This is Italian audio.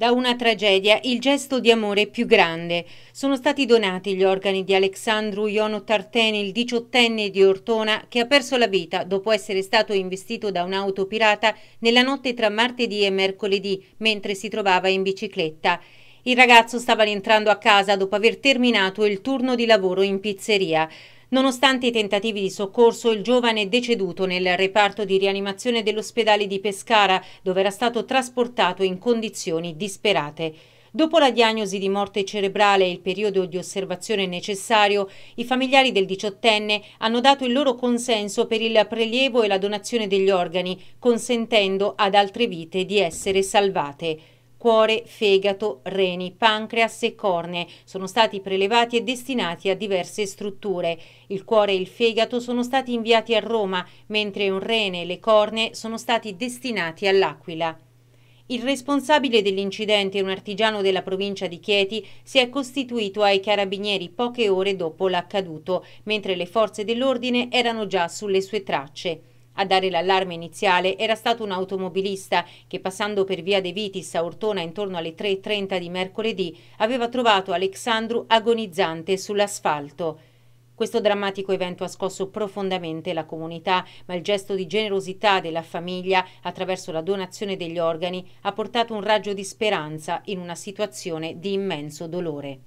Da una tragedia, il gesto di amore più grande. Sono stati donati gli organi di Alexandru Iono Tarteni, il diciottenne di Ortona, che ha perso la vita dopo essere stato investito da un'auto pirata nella notte tra martedì e mercoledì, mentre si trovava in bicicletta. Il ragazzo stava rientrando a casa dopo aver terminato il turno di lavoro in pizzeria. Nonostante i tentativi di soccorso, il giovane è deceduto nel reparto di rianimazione dell'ospedale di Pescara, dove era stato trasportato in condizioni disperate. Dopo la diagnosi di morte cerebrale e il periodo di osservazione necessario, i familiari del diciottenne hanno dato il loro consenso per il prelievo e la donazione degli organi, consentendo ad altre vite di essere salvate cuore, fegato, reni, pancreas e corne sono stati prelevati e destinati a diverse strutture. Il cuore e il fegato sono stati inviati a Roma, mentre un rene e le corne sono stati destinati all'Aquila. Il responsabile dell'incidente, un artigiano della provincia di Chieti, si è costituito ai carabinieri poche ore dopo l'accaduto, mentre le forze dell'ordine erano già sulle sue tracce. A dare l'allarme iniziale era stato un automobilista che passando per via De Vitis a Ortona intorno alle 3.30 di mercoledì aveva trovato Alexandru agonizzante sull'asfalto. Questo drammatico evento ha scosso profondamente la comunità, ma il gesto di generosità della famiglia attraverso la donazione degli organi ha portato un raggio di speranza in una situazione di immenso dolore.